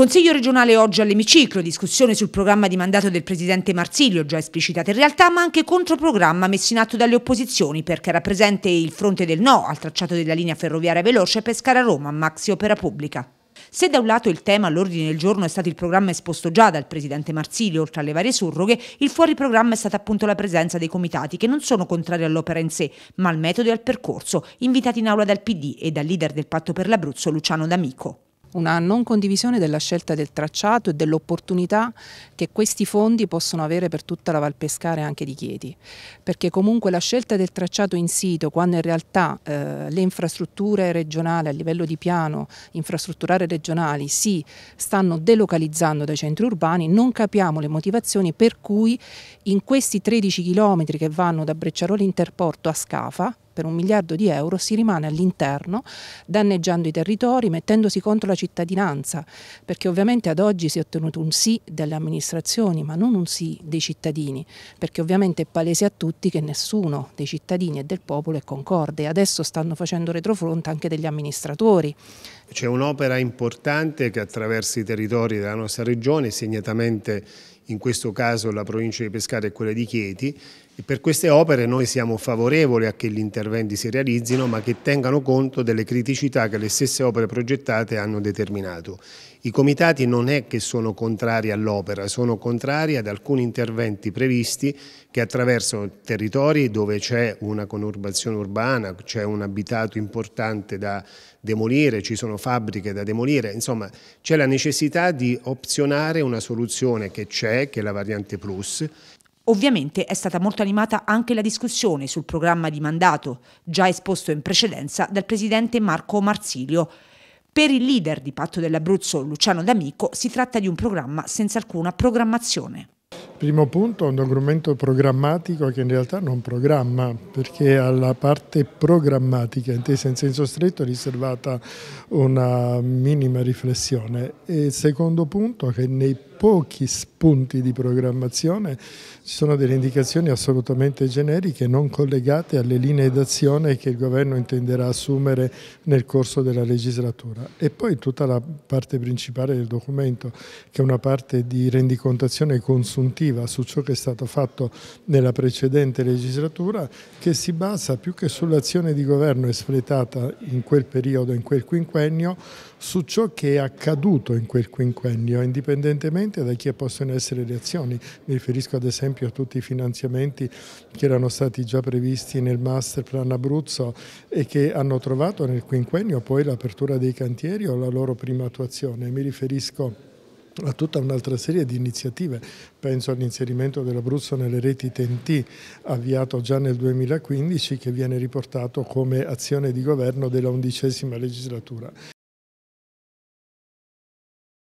Consiglio regionale oggi all'emiciclo, discussione sul programma di mandato del presidente Marsilio, già esplicitata in realtà, ma anche controprogramma messo in atto dalle opposizioni perché era presente il fronte del no al tracciato della linea ferroviaria veloce Pescara-Roma, maxi opera pubblica. Se da un lato il tema all'ordine del giorno è stato il programma esposto già dal presidente Marsilio, oltre alle varie surroghe, il fuori programma è stata appunto la presenza dei comitati che non sono contrari all'opera in sé, ma al metodo e al percorso, invitati in aula dal PD e dal leader del patto per l'Abruzzo Luciano D'Amico una non condivisione della scelta del tracciato e dell'opportunità che questi fondi possono avere per tutta la Valpescare anche di Chieti, perché comunque la scelta del tracciato in sito, quando in realtà eh, le infrastrutture regionali a livello di piano infrastrutturale regionali si stanno delocalizzando dai centri urbani, non capiamo le motivazioni per cui in questi 13 chilometri che vanno da Brecciaroli Interporto a Scafa, per un miliardo di euro si rimane all'interno danneggiando i territori, mettendosi contro la cittadinanza, perché ovviamente ad oggi si è ottenuto un sì delle amministrazioni, ma non un sì dei cittadini, perché ovviamente è palese a tutti che nessuno dei cittadini e del popolo è concorde e adesso stanno facendo retrofronta anche degli amministratori. C'è un'opera importante che attraversa i territori della nostra regione, segnatamente in questo caso la provincia di Pescara e quella di Chieti, e per queste opere noi siamo favorevoli a che gli interventi si realizzino, ma che tengano conto delle criticità che le stesse opere progettate hanno determinato. I comitati non è che sono contrari all'opera, sono contrari ad alcuni interventi previsti che attraversano territori dove c'è una conurbazione urbana, c'è un abitato importante da demolire, ci sono fabbriche da demolire, insomma c'è la necessità di opzionare una soluzione che c'è, che è la variante plus, Ovviamente è stata molto animata anche la discussione sul programma di mandato, già esposto in precedenza dal presidente Marco Marsilio. Per il leader di Patto dell'Abruzzo, Luciano D'Amico, si tratta di un programma senza alcuna programmazione. Primo punto, un documento programmatico che in realtà non programma, perché alla parte programmatica, intesa in senso stretto, è riservata una minima riflessione. E secondo punto, che nei pochi spunti di programmazione, ci sono delle indicazioni assolutamente generiche non collegate alle linee d'azione che il governo intenderà assumere nel corso della legislatura. E poi tutta la parte principale del documento, che è una parte di rendicontazione consuntiva su ciò che è stato fatto nella precedente legislatura, che si basa più che sull'azione di governo espletata in quel periodo, in quel quinquennio, su ciò che è accaduto in quel quinquennio, indipendentemente dipendente da chi possono essere le azioni. Mi riferisco ad esempio a tutti i finanziamenti che erano stati già previsti nel master plan Abruzzo e che hanno trovato nel quinquennio poi l'apertura dei cantieri o la loro prima attuazione. Mi riferisco a tutta un'altra serie di iniziative. Penso all'inserimento dell'Abruzzo nelle reti TNT, avviato già nel 2015, che viene riportato come azione di governo della undicesima legislatura.